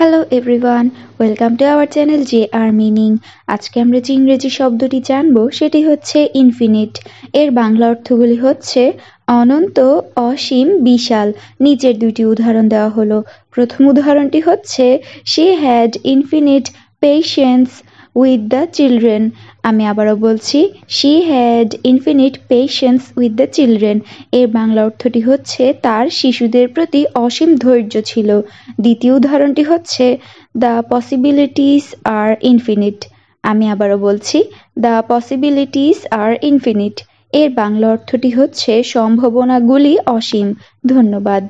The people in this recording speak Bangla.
hello everyone welcome to our channel J R meaning আজকে আমরা যে ইংরেজি শব্দটি জানব সেটি হচ্ছে ইনফিনিট এর বাংলা অর্থগুলি হচ্ছে অনন্ত অসীম বিশাল নিচের দুটি উদাহরণ দেওয়া হলো প্রথম উদাহরণটি হচ্ছে she had infinite patience with the children আমি আবারও বলছি she had infinite patience with the children এর বাংলা অর্থটি হচ্ছে তার শিশুদের প্রতি অসীম ধৈর্য ছিল দ্বিতীয় উদাহরণটি হচ্ছে দ্য পসিবিলিটিস আর ইনফিনিট আমি আবারও বলছি দ্য পসিবিলিটিস আর ইনফিনিট এর বাংলা অর্থটি হচ্ছে সম্ভাবনাগুলি অসীম ধন্যবাদ